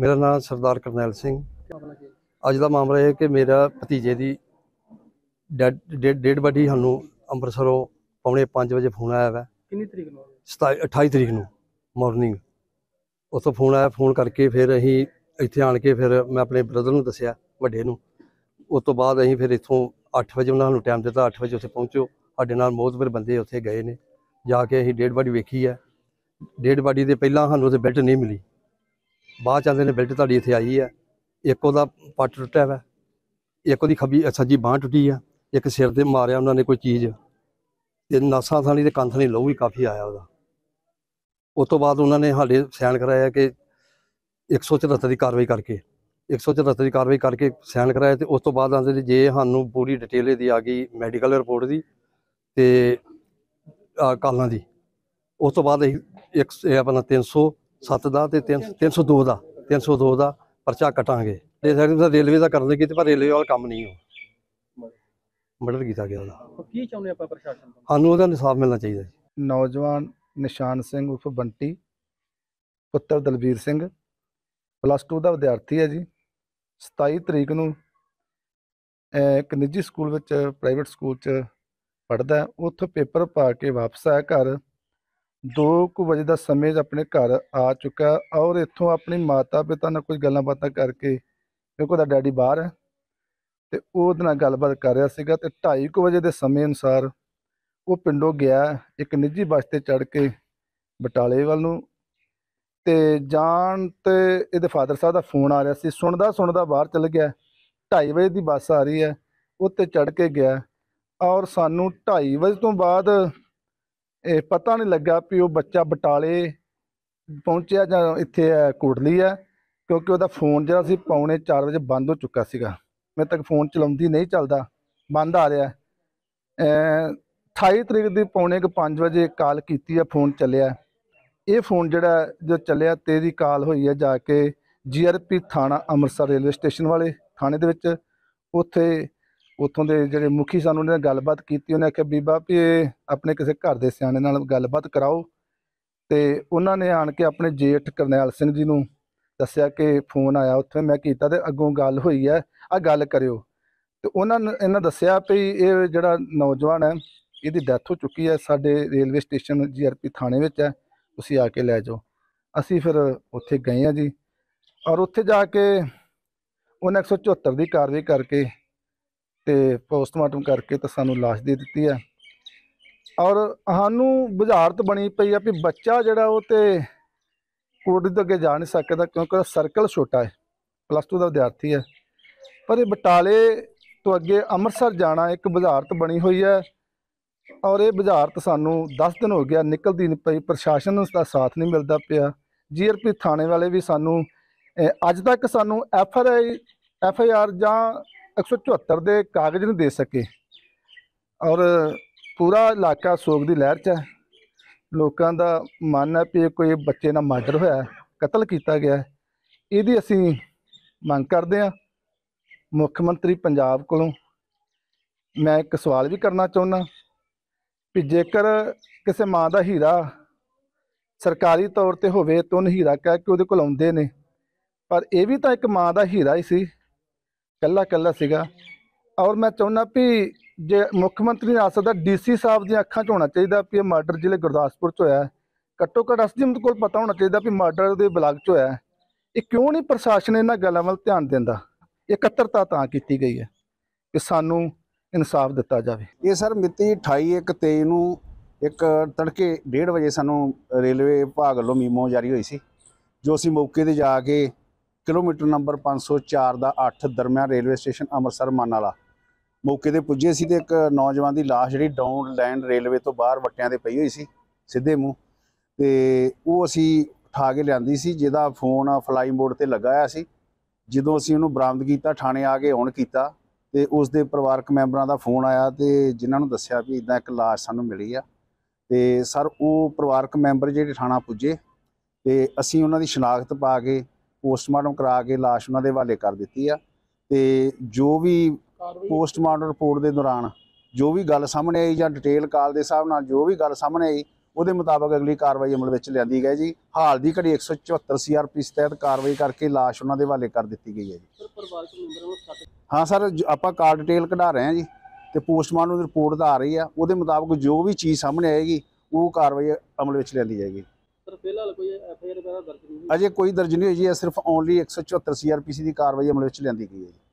ਮੇਰਾ ਨਾਮ ਸਰਦਾਰ ਕਰਨੈਲ ਸਿੰਘ ਅੱਜ ਦਾ ਮਾਮਲਾ ਇਹ ਹੈ ਕਿ ਮੇਰਾ ਭਤੀਜੇ ਦੀ ਡੈਡ ਬਾਡੀ ਸਾਨੂੰ ਅੰਮ੍ਰਿਤਸਰੋਂ ਪੌਣੇ 5 ਵਜੇ ਫੋਨ ਆਇਆ ਵਾ ਕਿੰਨੀ ਤਰੀਕ ਨੂੰ 28 ਤਰੀਕ ਨੂੰ ਮਾਰਨਿੰਗ ਉਥੋਂ ਫੋਨ ਆਇਆ ਫੋਨ ਕਰਕੇ ਫਿਰ ਅਸੀਂ ਇੱਥੇ ਆਣ ਕੇ ਫਿਰ ਮੈਂ ਆਪਣੇ ਬ੍ਰਦਰ ਨੂੰ ਦੱਸਿਆ ਵੱਡੇ ਨੂੰ ਉਸ ਤੋਂ ਬਾਅਦ ਅਸੀਂ ਫਿਰ ਇੱਥੋਂ 8 ਵਜੇ ਉਹਨਾਂ ਨੂੰ ਟਾਈਮ ਦਿੱਤਾ 8 ਵਜੇ ਉੱਥੇ ਪਹੁੰਚੋ ਸਾਡੇ ਨਾਲ ਮੋਹਤਵਰ ਬੰਦੇ ਉੱਥੇ ਗਏ ਨੇ ਜਾ ਕੇ ਅਸੀਂ ਡੇਡ ਬਾਡੀ ਵੇਖੀ ਹੈ ਡੇਡ ਬਾਡੀ ਦੇ ਪਹਿਲਾਂ ਸਾਨੂੰ ਉੱਥੇ ਬੈੱਡ ਨਹੀਂ ਮਿਲੀ ਬਾਅਦ ਚੱਲਦੇ ਨੇ ਬਿਲਟ ਤੁਹਾਡੀ ਇੱਥੇ ਆਈ ਹੈ ਇੱਕ ਉਹਦਾ ਪੱਟ ਟੁੱਟਿਆ ਵਾ ਇੱਕ ਉਹਦੀ ਖੱਬੀ ਸੱਜੀ ਬਾਹ ਟੁੱਟੀ ਆ ਇੱਕ ਸਿਰ ਤੇ ਮਾਰਿਆ ਉਹਨਾਂ ਨੇ ਕੋਈ ਚੀਜ਼ ਤੇ ਨਸਾਂ ਥਾਣੀ ਤੇ ਕੰਥ ਨਹੀਂ ਲਹੂ ਵੀ ਕਾਫੀ ਆਇਆ ਉਹਦਾ ਉਸ ਤੋਂ ਬਾਅਦ ਉਹਨਾਂ ਨੇ ਸਾਡੇ ਸੈਨ ਕਰਾਇਆ ਕਿ 174 ਦੀ ਕਾਰਵਾਈ ਕਰਕੇ 174 ਦੀ ਕਾਰਵਾਈ ਕਰਕੇ ਸੈਨ ਕਰਾਇਆ ਤੇ ਉਸ ਤੋਂ ਬਾਅਦ ਆਂਦੇ ਨੇ ਜੇ ਸਾਨੂੰ ਪੂਰੀ ਡਿਟੇਲ ਦੀ ਆ ਗਈ ਮੈਡੀਕਲ ਰਿਪੋਰਟ ਦੀ ਤੇ ਕਾਲਾਂ ਦੀ ਉਸ ਤੋਂ ਬਾਅਦ ਇੱਕ ਆਪਣਾ 300 7 ਦਾ ਤੇ 302 ਦਾ 302 ਦਾ ਪਰਚਾ ਕਟਾਂਗੇ ਦੇ ਸਕਦੇ ਤੁਸੀਂ ਰੇਲਵੇ ਦਾ ਕਰਨ ਦੇ ਕੀਤੇ ਪਰ ਰੇਲਵੇ ਵਾਲ ਕੰਮ ਨਹੀਂ ਹੋ ਮਰਡਰ ਕੀਤਾ ਗਿਆ ਉਹਦਾ ਕੀ ਚਾਹੁੰਦੇ ਆਪਾਂ ਪ੍ਰਸ਼ਾਸਨ ਤੋਂ ਸਾਨੂੰ ਉਹਦਾ ਇਨਸਾਫ ਮਿਲਣਾ ਚਾਹੀਦਾ ਜੀ ਨੌਜਵਾਨ ਨਿਸ਼ਾਨ ਸਿੰਘ ਉਸ ਬੰਟੀ ਪੁੱਤਰ ਦਲਬੀਰ ਸਿੰਘ ਪਲੱਸ 2 ਦਾ ਵਿਦਿਆਰਥੀ ਹੈ ਜੀ 27 ਤਰੀਕ ਨੂੰ ਇੱਕ ਨਿੱਜੀ ਸਕੂਲ ਵਿੱਚ ਪ੍ਰਾਈਵੇਟ ਸਕੂਲ 'ਚ ਪੜਦਾ ਉੱਥੋਂ ਪੇਪਰ ਪਾ ਕੇ ਵਾਪਸ ਆਇਆ ਘਰ 2 ਵਜੇ ਦਾ ਸਮੇਂ ਆਪਣੇ ਘਰ ਆ ਚੁੱਕਾ ਔਰ ਇੱਥੋਂ ਆਪਣੀ ਮਾਤਾ ਪਿਤਾ ਨਾਲ ਕੁਝ ਗੱਲਾਂ ਬਾਤਾਂ ਕਰਕੇ ਕਿਉਂਕਿ ਉਹਦਾ ਡੈਡੀ ਬਾਹਰ ਹੈ ਤੇ ਉਹਦੇ ਨਾਲ ਗੱਲਬਾਤ ਕਰ ਰਿਹਾ ਸੀਗਾ ਤੇ 2:30 ਵਜੇ ਦੇ ਸਮੇਂ ਅਨੁਸਾਰ ਉਹ ਪਿੰਡੋਂ ਗਿਆ ਇੱਕ ਨਿੱਜੀ ਬੱਸ ਤੇ ਚੜ ਕੇ ਬਟਾਲੇ ਵੱਲ ਨੂੰ ਤੇ ਜਾਣ ਤੇ ਇਹਦੇ ਫਾਦਰ ਸਾਹਿਬ ਦਾ ਫੋਨ ਆ ਰਿਹਾ ਸੀ ਸੁਣਦਾ ਸੁਣਦਾ ਬਾਹਰ ਚਲ ਗਿਆ 2:30 ਵਜੇ ਦੀ ਬੱਸ ਆ ਰਹੀ ਹੈ ਉੱਤੇ ਚੜ ਕੇ ਗਿਆ ਔਰ ਸਾਨੂੰ 2:30 ਵਜੇ ਤੋਂ ਬਾਅਦ ਇਹ ਪਤਾ ਨਹੀਂ ਲੱਗਾ ਵੀ ਉਹ ਬੱਚਾ ਬਟਾਲੇ ਪਹੁੰਚਿਆ ਜਾਂ ਇੱਥੇ ਕੋਟਲੀ ਆ ਕਿਉਂਕਿ ਉਹਦਾ ਫੋਨ ਜਿਹੜਾ ਸੀ ਪੌਣੇ 4 ਵਜੇ ਬੰਦ ਹੋ ਚੁੱਕਾ ਸੀਗਾ ਮੈਂ ਤੱਕ ਫੋਨ ਚਲਾਉਂਦੀ ਨਹੀਂ ਚੱਲਦਾ ਬੰਦ ਆ ਰਿਹਾ 28 ਤਰੀਕ ਦੀ ਪੌਣੇ 5 ਵਜੇ ਕਾਲ ਕੀਤੀ ਆ ਫੋਨ ਚੱਲਿਆ ਇਹ ਫੋਨ ਜਿਹੜਾ ਜੋ ਚੱਲਿਆ ਤੇ ਦੀ ਕਾਲ ਹੋਈ ਆ ਜਾ ਕੇ ਜੀਆਰਪੀ ਥਾਣਾ ਅੰਮ੍ਰਿਤਸਰ ਰੇਲਵੇ ਸਟੇਸ਼ਨ ਵਾਲੇ ਥਾਣੇ ਦੇ ਵਿੱਚ ਉੱਥੇ ਉੱਥੋਂ ਦੇ ਜਿਹੜੇ ਮੁਖੀ ਸਾਨੂੰ ਉਹਨਾਂ ਗੱਲਬਾਤ ਕੀਤੀ ਉਹਨੇ ਆਖਿਆ ਬੀਬਾ ਵੀ ਆਪਣੇ ਕਿਸੇ ਘਰ ਦੇ ਸਿਆਣੇ ਨਾਲ ਗੱਲਬਾਤ ਕਰਾਓ ਤੇ ਉਹਨਾਂ ਨੇ ਆਣ ਕੇ ਆਪਣੇ ਜੇਠ ਕਰਨੈਲ ਸਿੰਘ ਜੀ ਨੂੰ ਦੱਸਿਆ ਕਿ ਫੋਨ ਆਇਆ ਉੱਥੇ ਮੈਂ ਕੀਤਾ ਤੇ ਅੱਗੋਂ ਗੱਲ ਹੋਈ ਹੈ ਆ ਗੱਲ ਕਰਿਓ ਤੇ ਉਹਨਾਂ ਨੇ ਇਹਨਾਂ ਦੱਸਿਆ ਵੀ ਇਹ ਜਿਹੜਾ ਨੌਜਵਾਨ ਹੈ ਇਹਦੀ ਡੈਥ ਹੋ ਚੁੱਕੀ ਹੈ ਸਾਡੇ ਰੇਲਵੇ ਸਟੇਸ਼ਨ ਜੀਆਰਪੀ ਥਾਣੇ ਵਿੱਚ ਹੈ ਤੁਸੀਂ ਆ ਕੇ ਲੈ ਜਾਓ ਅਸੀਂ ਫਿਰ ਉੱਥੇ ਗਏ ਆ ਜੀ ਔਰ ਉੱਥੇ ਜਾ ਕੇ ਉਹਨਾਂ 174 ਦੀ ਕਾਰਵਾਈ ਕਰਕੇ ਤੇ ਪੋਸਟਮਾਰਟਮ ਕਰਕੇ ਤਾਂ ਸਾਨੂੰ লাশ ਦੇ ਦਿੱਤੀ ਆ ਔਰ ਸਾਨੂੰ ਬੁਝਾਰਤ ਬਣੀ ਪਈ ਆ ਵੀ ਬੱਚਾ ਜਿਹੜਾ ਉਹ ਤੇ ਕੋਟੜੀ ਤੋਂ ਅੱਗੇ ਜਾ ਨਹੀਂ ਸਕਦਾ ਕਿਉਂਕਿ ਸਰਕਲ ਛੋਟਾ ਹੈ ਪਲੱਸ 2 ਦਾ ਵਿਦਿਆਰਥੀ ਹੈ ਪਰ ਇਹ ਬਟਾਲੇ ਤੋਂ ਅੱਗੇ ਅੰਮ੍ਰਿਤਸਰ ਜਾਣਾ ਇੱਕ ਬੁਝਾਰਤ ਬਣੀ ਹੋਈ ਹੈ ਔਰ ਇਹ ਬੁਝਾਰਤ ਸਾਨੂੰ 10 ਦਿਨ ਹੋ ਗਿਆ ਨਿਕਲਦੀ ਨਹੀਂ ਪਈ ਪ੍ਰਸ਼ਾਸਨ ਦਾ ਸਾਥ ਨਹੀਂ ਮਿਲਦਾ ਪਿਆ ਜੀਆਰਪੀ ਥਾਣੇ ਵਾਲੇ ਵੀ ਸਾਨੂੰ ਅੱਜ ਤੱਕ ਸਾਨੂੰ ਐਫਆਰ ਐਫਆਰ ਜਾਂ 174 ਦੇ ਕਾਗਜ਼ ਨੂੰ ਦੇ ਸਕੇ ਔਰ ਪੂਰਾ ਇਲਾਕਾ ਸੋਗ ਦੀ ਲਹਿਰ 'ਚ ਹੈ ਲੋਕਾਂ ਦਾ ਮਨ ਹੈ ਕਿ ਕੋਈ ਬੱਚੇ ਨਾਲ ਮਰਡਰ ਹੋਇਆ ਕਤਲ ਕੀਤਾ ਗਿਆ ਇਹਦੀ ਅਸੀਂ ਮੰਗ ਕਰਦੇ ਹਾਂ ਮੁੱਖ ਮੰਤਰੀ ਪੰਜਾਬ ਕੋਲੋਂ ਮੈਂ ਇੱਕ ਸਵਾਲ ਵੀ ਕਰਨਾ ਚਾਹੁੰਦਾ ਕਿ ਜੇਕਰ ਕਿਸੇ ਮਾਂ ਦਾ ਹੀਰਾ ਸਰਕਾਰੀ ਤੌਰ ਤੇ ਹੋਵੇ ਤਾਂ ਉਹ ਹੀਰਾ ਕਹਿ ਕੇ ਉਹਦੇ ਕੋਲ ਆਉਂਦੇ ਨੇ ਪਰ ਇਹ ਵੀ ਤਾਂ ਇੱਕ ਮਾਂ ਦਾ ਹੀਰਾ ਹੀ ਸੀ ਕੱਲਾ ਕੱਲਾ ਸੀਗਾ ਔਰ ਮੈਂ ਚਾਹੁੰਦਾ ਵੀ ਜੇ ਮੁੱਖ ਮੰਤਰੀ ਆ ਸਕਦਾ ਡੀਸੀ ਸਾਹਿਬ ਦੀਆਂ ਅੱਖਾਂ 'ਚ ਹੋਣਾ ਚਾਹੀਦਾ ਵੀ ਇਹ ਮਰਡਰ ਜ਼ਿਲ੍ਹੇ ਗੁਰਦਾਸਪੁਰ 'ਚ ਹੋਇਆ ਘੱਟੋ ਘੱਟ ਅਸਦੀਮਤ ਕੋਲ ਪਤਾ ਹੋਣਾ ਚਾਹੀਦਾ ਵੀ ਮਰਡਰ ਦੇ ਬਲਾਕ 'ਚ ਹੋਇਆ ਇਹ ਕਿਉਂ ਨਹੀਂ ਪ੍ਰਸ਼ਾਸਨ ਇਹਨਾਂ ਗੱਲਾਂ ਵੱਲ ਧਿਆਨ ਦਿੰਦਾ ਇਕੱਤਰਤਾ ਤਾਂ ਕੀਤੀ ਗਈ ਹੈ ਕਿ ਸਾਨੂੰ ਇਨਸਾਫ ਦਿੱਤਾ ਜਾਵੇ ਇਹ ਸਰ ਮਿਤੀ 28 1 23 ਨੂੰ ਇੱਕ ਤੜਕੇ 1:30 ਵਜੇ ਸਾਨੂੰ ਰੇਲਵੇ ਵਿਭਾਗ ਵੱਲੋਂ ਮੀਮੋ ਜਾਰੀ ਹੋਈ ਸੀ ਜੋ ਅਸੀਂ ਮੌਕੇ ਤੇ ਜਾ ਕੇ ਕਿਲੋਮੀਟਰ ਨੰਬਰ 504 ਦਾ 8 ਦਰਮਿਆਨ ਰੇਲਵੇ ਸਟੇਸ਼ਨ ਅੰਮ੍ਰਿਤਸਰ ਮਾਨਾਲਾ ਮੌਕੇ ਤੇ ਪੁੱਜੇ ਸੀ ਤੇ ਇੱਕ ਨੌਜਵਾਨ ਦੀ ਲਾਸ਼ ਜਿਹੜੀ ਡਾਊਨ ਲੈਂਡ ਰੇਲਵੇ ਤੋਂ ਬਾਹਰ ਵਟਿਆਂ ਦੇ ਪਈ ਹੋਈ ਸੀ ਸਿੱਧੇ ਮੂੰਹ ਤੇ ਉਹ ਅਸੀਂ ਉਠਾ ਕੇ ਲਿਆਂਦੀ ਸੀ ਜਿਹਦਾ ਫੋਨ ਫਲਾਈ ਮੋਡ ਤੇ ਲੱਗਾ ਆ ਸੀ ਜਦੋਂ ਅਸੀਂ ਉਹਨੂੰ ਬਰਾਮਦ ਕੀਤਾ ਥਾਣੇ ਆ ਕੇ ਹੁਣ ਕੀਤਾ ਤੇ ਉਸ ਦੇ ਪਰਿਵਾਰਕ ਮੈਂਬਰਾਂ ਦਾ ਫੋਨ ਆਇਆ ਤੇ ਜਿਨ੍ਹਾਂ ਨੂੰ ਦੱਸਿਆ ਵੀ ਇਦਾਂ ਇੱਕ ਲਾਸ਼ ਸਾਨੂੰ ਮਿਲੀ ਆ ਤੇ ਸਰ ਉਹ ਪਰਿਵਾਰਕ ਮੈਂਬਰ ਜਿਹੜੇ ਥਾਣਾ ਪੁੱਜੇ ਤੇ ਅਸੀਂ ਉਹਨਾਂ ਦੀ ਸ਼ਨਾਖਤ ਪਾ ਕੇ ਪੋਸਟਮਾਰਟਮ ਕਰਾ ਕੇ ਲਾਸ਼ ਉਹਨਾਂ ਦੇ ਹਵਾਲੇ ਕਰ ਦਿੱਤੀ ਆ ਤੇ ਜੋ ਵੀ ਪੋਸਟਮਾਰਟਮ ਰਿਪੋਰਟ ਦੇ ਦੌਰਾਨ ਜੋ ਵੀ ਗੱਲ ਸਾਹਮਣੇ ਆਈ ਜਾਂ ਡਿਟੇਲ ਕਾਲ ਦੇ ਹਿਸਾਬ ਨਾਲ ਜੋ ਵੀ ਗੱਲ ਸਾਹਮਣੇ ਆਈ ਉਹਦੇ ਮੁਤਾਬਕ ਅਗਲੀ ਕਾਰਵਾਈ ਅਮਲ ਵਿੱਚ ਲਿਆਂਦੀ ਗਈ ਜੀ ਹਾਲ ਦੀ ਘੜੀ 174 ਸੀਆਰਪੀ ਤਹਿਤ ਕਾਰਵਾਈ ਕਰਕੇ ਲਾਸ਼ ਉਹਨਾਂ ਦੇ ਹਵਾਲੇ ਕਰ ਦਿੱਤੀ ਗਈ ਹੈ ਜੀ ਹਾਂ ਸਰ ਆਪਾਂ ਕਾਰ ਡਿਟੇਲ ਕਢਾ ਰਹੇ ਹਾਂ ਜੀ ਤੇ ਪੋਸਟਮਾਰਟਮ ਰਿਪੋਰਟ ਆ ਰਹੀ ਆ ਉਹਦੇ ਮੁਤਾਬਕ ਜੋ ਵੀ ਚੀਜ਼ ਸਾਹਮਣੇ ਆਏਗੀ ਉਹ ਕਾਰਵਾਈ ਅਮਲ ਵਿੱਚ ਲਿਆਂਦੀ ਜਾਏਗੀ ਕੋਈ ਐਫਆਈਆਰ ਵਗੈਰਾ ਦਰਜ ਨਹੀਂ ਹੋਈ ਅਜੇ ਕੋਈ ਦਰਜ ਨਹੀਂ ਹੋਈ ਜੀ ਇਹ ਸਿਰਫ ਓਨਲੀ 174 ਸੀਆਰਪੀਸੀ ਦੀ ਕਾਰਵਾਈ ਅਮਲ ਵਿੱਚ ਲਿਆਂਦੀ ਗਈ ਹੈ ਜੀ